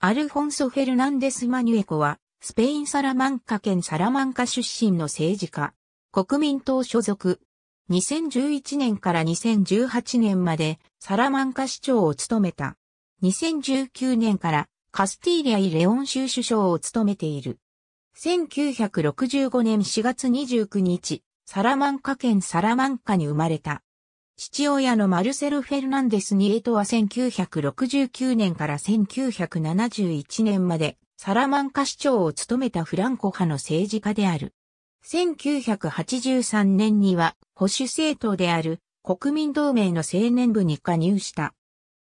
アルフォンソ・フェルナンデス・マニュエコは、スペイン・サラマンカ県サラマンカ出身の政治家、国民党所属。2011年から2018年までサラマンカ市長を務めた。2019年からカスティーリア・イ・レオン州首相を務めている。1965年4月29日、サラマンカ県サラマンカに生まれた。父親のマルセロ・フェルナンデス・ニエトは1969年から1971年までサラマンカ市長を務めたフランコ派の政治家である。1983年には保守政党である国民同盟の青年部に加入した。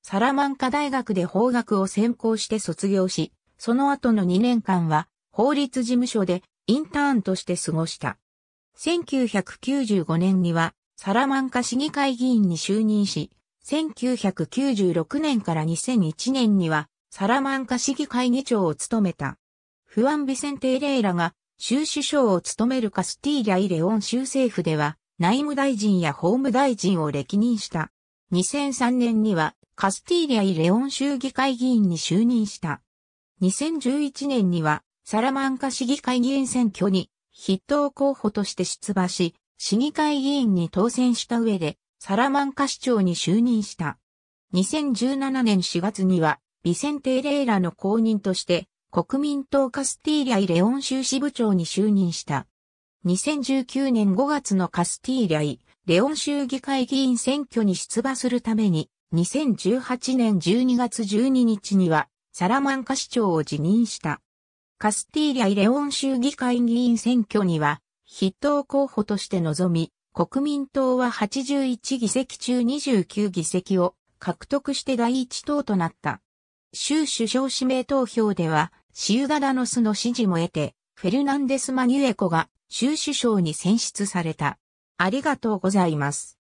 サラマンカ大学で法学を専攻して卒業し、その後の2年間は法律事務所でインターンとして過ごした。1995年にはサラマンカ市議会議員に就任し、1996年から2001年にはサラマンカ市議会議長を務めた。フアン・ビセンテ・エレーラが州首相を務めるカスティーリャ・イレオン州政府では内務大臣や法務大臣を歴任した。2003年にはカスティーリャ・イレオン州議会議員に就任した。2011年にはサラマンカ市議会議員選挙に筆頭候補として出馬し、市議会議員に当選した上で、サラマンカ市長に就任した。2017年4月には、ビセンテ・レーラの後任として、国民党カスティーリャイ・レオン州支部長に就任した。2019年5月のカスティーリャイ・レオン州議会議員選挙に出馬するために、2018年12月12日には、サラマンカ市長を辞任した。カスティーリャイ・レオン州議会議員選挙には、筆頭候補として臨み、国民党は81議席中29議席を獲得して第一党となった。州首相指名投票では、シウダノスの支持も得て、フェルナンデス・マニュエコが州首相に選出された。ありがとうございます。